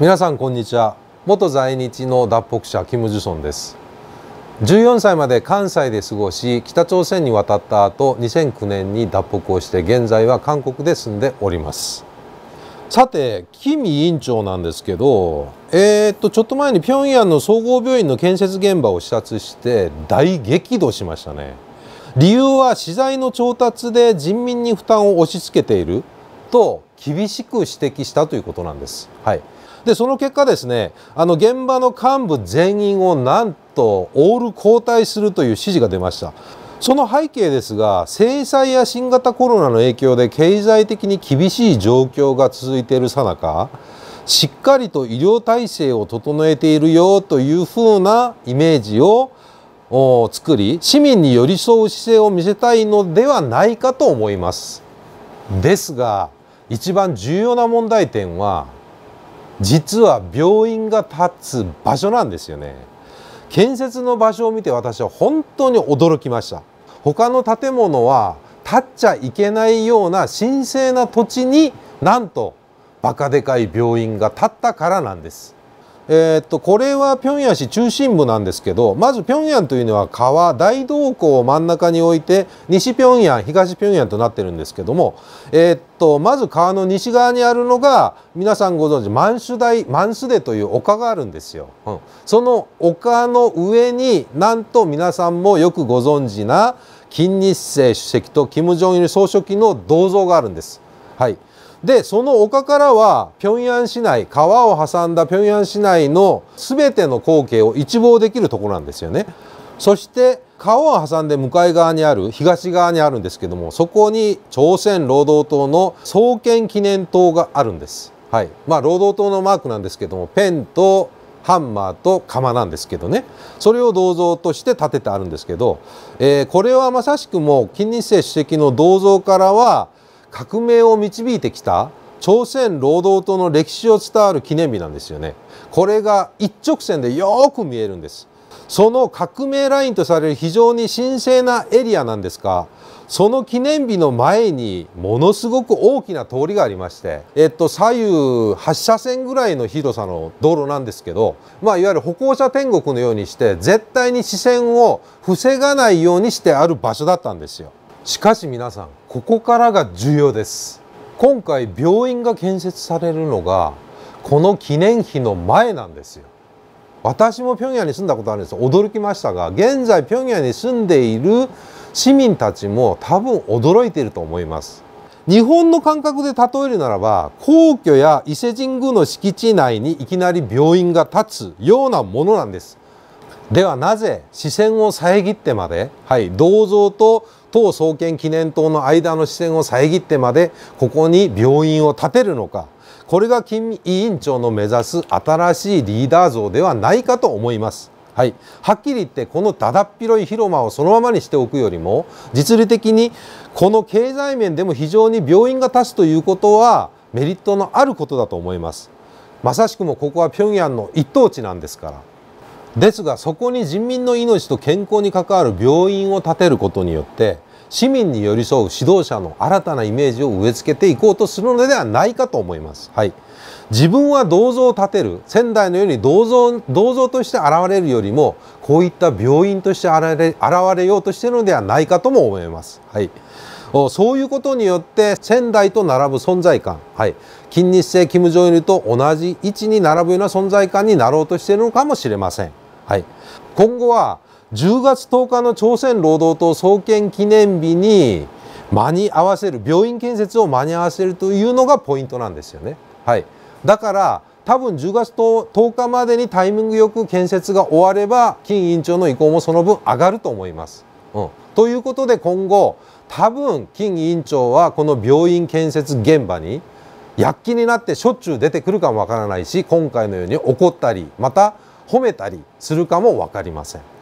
皆さんこんにちは元在日の脱北者キム・ジュソンです14歳まで関西で過ごし北朝鮮に渡った後2009年に脱北をして現在は韓国で住んでおりますさてキミ委員長なんですけどえー、っとちょっと前に平壌の総合病院の建設現場を視察して大激怒しましたね理由は資材の調達で人民に負担を押し付けていると厳しく指摘したということなんです。はい、でその結果ですねあの現場の幹部全員をなんとオール交代するという指示が出ましたその背景ですが制裁や新型コロナの影響で経済的に厳しい状況が続いているさなかしっかりと医療体制を整えているよというふうなイメージを作り市民に寄り添う姿勢を見せたいのではないかと思います。ですが一番重要な問題点は実は病院が立つ場所なんですよね建設の場所を見て私は本当に驚きました他の建物は立っちゃいけないような神聖な土地になんとバカでかい病院が建ったからなんですえー、っとこれは平壌市中心部なんですけどまず平壌というのは川大道港を真ん中に置いて西平壌東平壌となってるんですけども、えー、っとまず川の西側にあるのが皆さんご存知満州台満州でという丘があるんですよ、うん、その丘の上になんと皆さんもよくご存知な金日成主席と金正日総書記の銅像があるんです。はい、でその丘からは平壌市内川を挟んだ平壌市内の全ての光景を一望できるところなんですよね。そして川を挟んで向かい側にある東側にあるんですけどもそこに朝鮮労働党の創建記念塔があるんです。はい、まあ労働党のマークなんですけどもペンとハンマーと釜なんですけどねそれを銅像として建ててあるんですけど、えー、これはまさしくもう金日成主席の銅像からは革命を導いてきた朝鮮労働党の歴史を伝わる記念日なんですよねこれが一直線でよく見えるんですその革命ラインとされる非常に神聖なエリアなんですがその記念日の前にものすごく大きな通りがありまして、えっと、左右8車線ぐらいの広さの道路なんですけど、まあ、いわゆる歩行者天国のようにして絶対に視線を防がないようにしてある場所だったんですよ。しかし皆さんここからが重要です今回病院が建設されるのがこの記念碑の前なんですよ私も平壌に住んだことあるんです驚きましたが現在平壌に住んでいる市民たちも多分驚いていると思います日本の感覚で例えるならば皇居や伊勢神宮の敷地内にいきなり病院が立つようなものなんですではなぜ視線を遮ってまで、はい、銅像と党創建記念塔の間の視線を遮ってまでここに病院を建てるのかこれが金委員長の目指す新しいリーダー像ではないかと思います。はい、はっきり言ってこのだだっ広い広間をそのままにしておくよりも実利的にこの経済面でも非常に病院が立つということはメリットのあることだと思いますまさしくもここは平壌の一等地なんですからですがそこに人民の命と健康に関わる病院を建てることによって市民に寄り添う指導者の新たなイメージを植え付けていこうとするのではないかと思います。はい、自分は銅像を建てる仙台のように銅像銅像として現れるよりもこういった病院として現れ現れようとしているのではないかとも思います。はいそういうことによって仙台と並ぶ存在感、はい、金日成金正日と同じ位置に並ぶような存在感になろうとしているのかもしれません。はい、今後は10月10日の朝鮮労働党創建記念日に間に合わせる病院建設を間に合わせるというのがポイントなんですよね。はい、だから多分10月 10, 10日までにタイミングよく建設が終われば金委員長の意向もその分上がると思います。うん、ということで今後多分金委員長はこの病院建設現場に躍起になってしょっちゅう出てくるかもわからないし今回のように怒ったりまた褒めたりするかも分かりません。